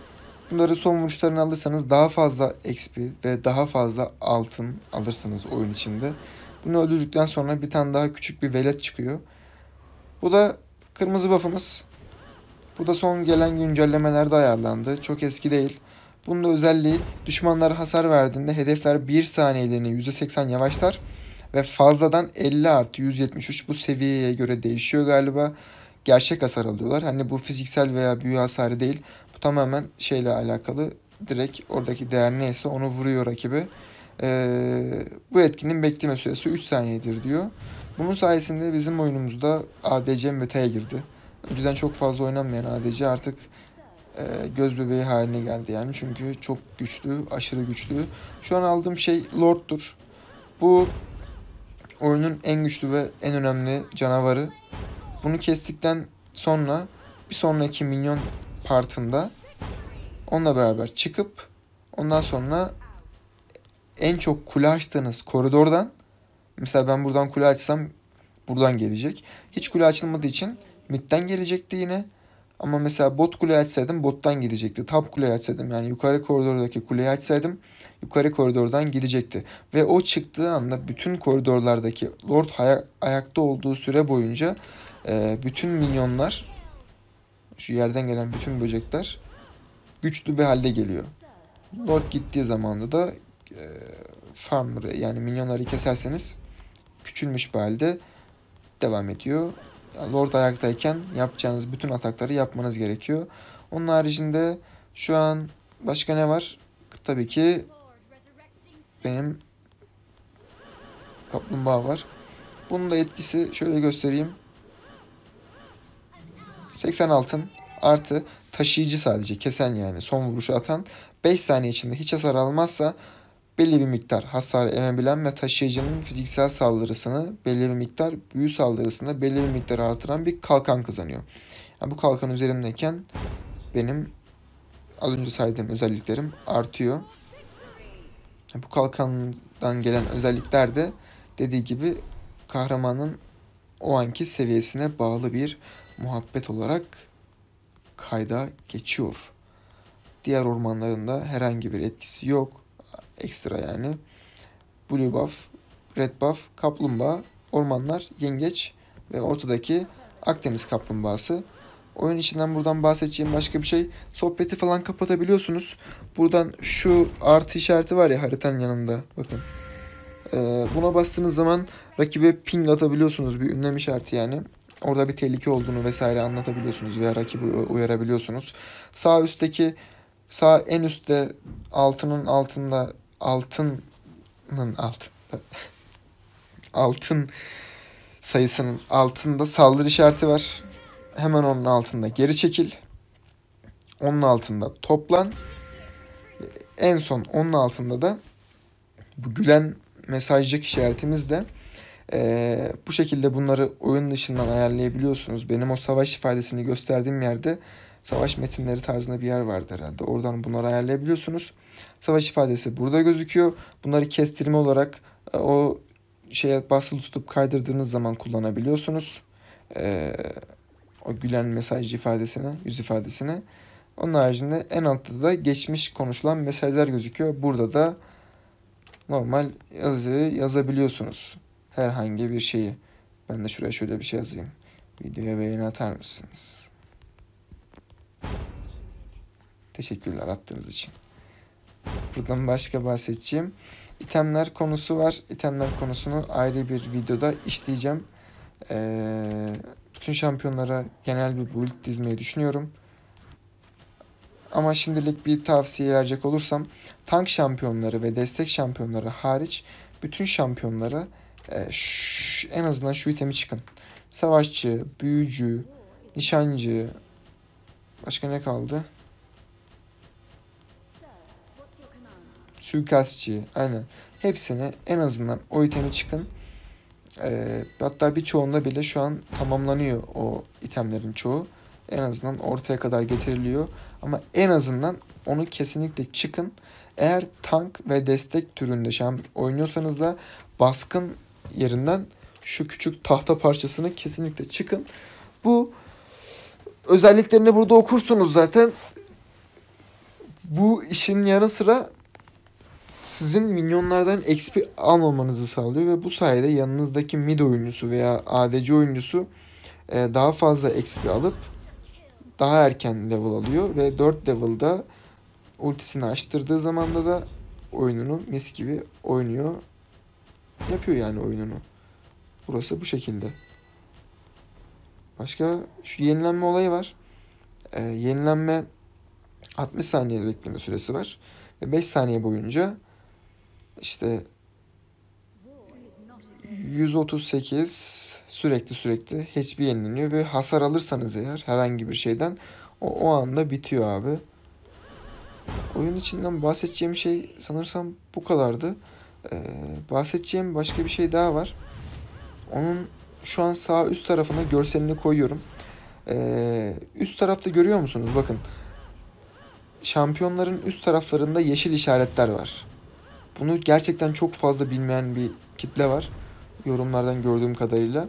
Bunları son vuruşlarını alırsanız daha fazla XP ve daha fazla altın alırsınız oyun içinde. Bunu öldürdükten sonra bir tane daha küçük bir velet çıkıyor. Bu da Kırmızı buff'ımız. Bu da son gelen güncellemelerde ayarlandı. Çok eski değil. Bunun da özelliği düşmanlara hasar verdiğinde hedefler 1 saniyeliğine %80 yavaşlar ve fazladan 50 artı 173 bu seviyeye göre değişiyor galiba. Gerçek hasar alıyorlar. Hani bu fiziksel veya büyü hasarı değil. Bu tamamen şeyle alakalı. Direkt oradaki değer neyse onu vuruyor rakibi. Ee, bu etkinin bekleme süresi 3 saniyedir diyor. Bunun sayesinde bizim oyunumuzda ADC ve T girdi. Önceden çok fazla oynanmayan ADC artık e, göz bebeği haline geldi yani. Çünkü çok güçlü, aşırı güçlü. Şu an aldığım şey Lord'dur. Bu oyunun en güçlü ve en önemli canavarı. Bunu kestikten sonra bir sonraki minyon partında onunla beraber çıkıp ondan sonra en çok kule açtığınız koridordan Mesela ben buradan kule açsam buradan gelecek. Hiç kule açılmadığı için midden gelecekti yine. Ama mesela bot kule açsaydım bottan gidecekti. Tap kule açsaydım yani yukarı koridordaki kuleyi açsaydım yukarı koridordan gidecekti. Ve o çıktığı anda bütün koridorlardaki Lord hay- ayakta olduğu süre boyunca e, bütün minyonlar şu yerden gelen bütün böcekler güçlü bir halde geliyor. Lord gittiği zamanda da e, farmer yani minyonları keserseniz küçülmüş bir halde devam ediyor. Yani Lord ayaktayken yapacağınız bütün atakları yapmanız gerekiyor. Onun haricinde şu an başka ne var? Tabii ki benim kaplumbağa var. Bunun da etkisi şöyle göstereyim. 80 altın artı taşıyıcı sadece kesen yani son vuruşu atan 5 saniye içinde hiç hasar almazsa belli bir miktar hasar emebilen ve taşıyıcının fiziksel saldırısını belli bir miktar büyü saldırısında belli bir miktar artıran bir kalkan kazanıyor. Yani bu kalkan üzerimdeyken benim az önce saydığım özelliklerim artıyor. Bu kalkandan gelen özellikler de dediği gibi kahramanın o anki seviyesine bağlı bir muhabbet olarak kayda geçiyor. Diğer ormanlarında herhangi bir etkisi yok. Ekstra yani. Blue buff, red buff, kaplumbağa, ormanlar, yengeç ve ortadaki Akdeniz kaplumbağası. Oyun içinden buradan bahsedeceğim başka bir şey. Sohbeti falan kapatabiliyorsunuz. Buradan şu artı işareti var ya haritanın yanında. Bakın. Ee, buna bastığınız zaman rakibe ping atabiliyorsunuz. Bir ünlem işareti yani. Orada bir tehlike olduğunu vesaire anlatabiliyorsunuz veya rakibi uyarabiliyorsunuz. Sağ üstteki sağ en üstte altının altında altının altında altın sayısının altında saldırı işareti var. Hemen onun altında geri çekil. Onun altında toplan. En son onun altında da bu gülen mesajcık işaretimiz de e, bu şekilde bunları oyun dışından ayarlayabiliyorsunuz. Benim o savaş ifadesini gösterdiğim yerde savaş metinleri tarzında bir yer vardı herhalde. Oradan bunları ayarlayabiliyorsunuz savaş ifadesi burada gözüküyor. Bunları kestirme olarak e, o şeye basılı tutup kaydırdığınız zaman kullanabiliyorsunuz. E, o gülen mesaj ifadesine, yüz ifadesine. Onun haricinde en altta da geçmiş konuşulan mesajlar gözüküyor. Burada da normal yazı yazabiliyorsunuz. Herhangi bir şeyi. Ben de şuraya şöyle bir şey yazayım. Videoya beğeni atar mısınız? Teşekkürler attığınız için. Buradan başka bahsedeceğim. İtemler konusu var. İtemler konusunu ayrı bir videoda işleyeceğim. Ee, bütün şampiyonlara genel bir build dizmeyi düşünüyorum. Ama şimdilik bir tavsiye verecek olursam tank şampiyonları ve destek şampiyonları hariç bütün şampiyonlara e, en azından şu itemi çıkın. Savaşçı, büyücü, nişancı, başka ne kaldı? suikastçı aynen. Hepsini en azından o itemi çıkın. E, hatta birçoğunda bile şu an tamamlanıyor o itemlerin çoğu. En azından ortaya kadar getiriliyor. Ama en azından onu kesinlikle çıkın. Eğer tank ve destek türünde şu an oynuyorsanız da baskın yerinden şu küçük tahta parçasını kesinlikle çıkın. Bu özelliklerini burada okursunuz zaten. Bu işin yanı sıra sizin minyonlardan XP almamanızı sağlıyor ve bu sayede yanınızdaki mid oyuncusu veya ADC oyuncusu e, daha fazla XP alıp daha erken level alıyor ve 4 level'da ultisini açtırdığı zaman da oyununu mis gibi oynuyor. Yapıyor yani oyununu. Burası bu şekilde. Başka şu yenilenme olayı var. E, yenilenme 60 saniye bekleme süresi var. Ve 5 saniye boyunca işte 138 sürekli sürekli hiçbir yenileniyor ve hasar alırsanız eğer herhangi bir şeyden o, o anda bitiyor abi. Oyun içinden bahsedeceğim şey sanırsam bu kadardı. Ee, bahsedeceğim başka bir şey daha var. Onun şu an sağ üst tarafına görselini koyuyorum. Ee, üst tarafta görüyor musunuz? Bakın. Şampiyonların üst taraflarında yeşil işaretler var. Bunu gerçekten çok fazla bilmeyen bir kitle var yorumlardan gördüğüm kadarıyla.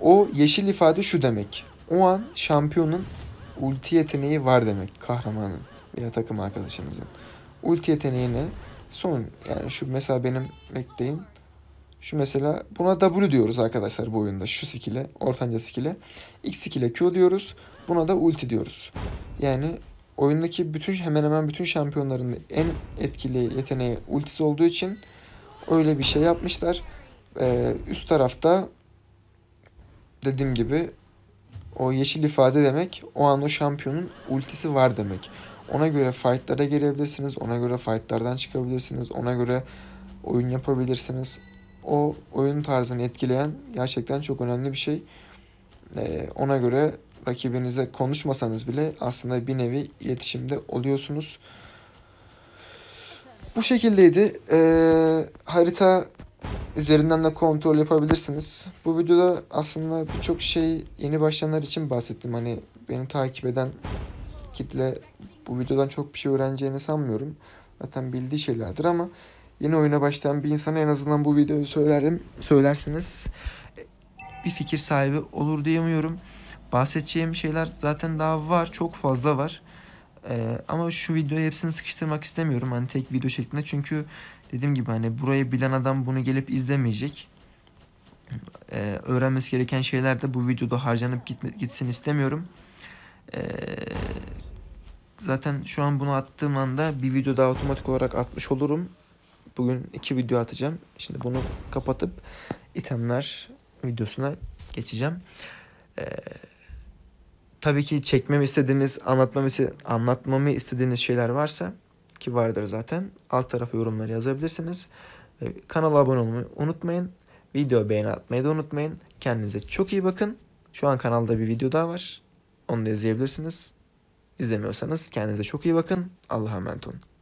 O yeşil ifade şu demek. O an şampiyonun ulti yeteneği var demek kahramanın veya takım arkadaşınızın. Ulti yeteneğine son yani şu mesela benim bekleyin. Şu mesela buna W diyoruz arkadaşlar bu oyunda. Şu skill'e, ortanca skill'e. X skill'e Q diyoruz. Buna da ulti diyoruz. Yani oyundaki bütün hemen hemen bütün şampiyonların en etkili yeteneği ultisi olduğu için öyle bir şey yapmışlar. Ee, üst tarafta dediğim gibi o yeşil ifade demek o an o şampiyonun ultisi var demek. Ona göre fightlara girebilirsiniz. Ona göre fightlardan çıkabilirsiniz. Ona göre oyun yapabilirsiniz. O oyun tarzını etkileyen gerçekten çok önemli bir şey. Ee, ona göre rakibinize konuşmasanız bile aslında bir nevi iletişimde oluyorsunuz. Bu şekildeydi. Ee, harita üzerinden de kontrol yapabilirsiniz. Bu videoda aslında birçok şey yeni başlayanlar için bahsettim. Hani beni takip eden kitle bu videodan çok bir şey öğreneceğini sanmıyorum. Zaten bildiği şeylerdir ama yeni oyuna başlayan bir insana en azından bu videoyu söylerim, söylersiniz. Bir fikir sahibi olur diyemiyorum bahsedeceğim şeyler zaten daha var. Çok fazla var. Ee, ama şu videoyu hepsini sıkıştırmak istemiyorum. Hani tek video şeklinde. Çünkü dediğim gibi hani burayı bilen adam bunu gelip izlemeyecek. Ee, öğrenmesi gereken şeyler de bu videoda harcanıp gitme, gitsin istemiyorum. Ee, zaten şu an bunu attığım anda bir video daha otomatik olarak atmış olurum. Bugün iki video atacağım. Şimdi bunu kapatıp itemler videosuna geçeceğim. Ee, tabii ki çekmemi istediğiniz, anlatmamı, anlatmamı istediğiniz şeyler varsa ki vardır zaten alt tarafa yorumları yazabilirsiniz. Ee, kanala abone olmayı unutmayın. Video beğeni atmayı da unutmayın. Kendinize çok iyi bakın. Şu an kanalda bir video daha var. Onu da izleyebilirsiniz. İzlemiyorsanız kendinize çok iyi bakın. Allah'a emanet olun.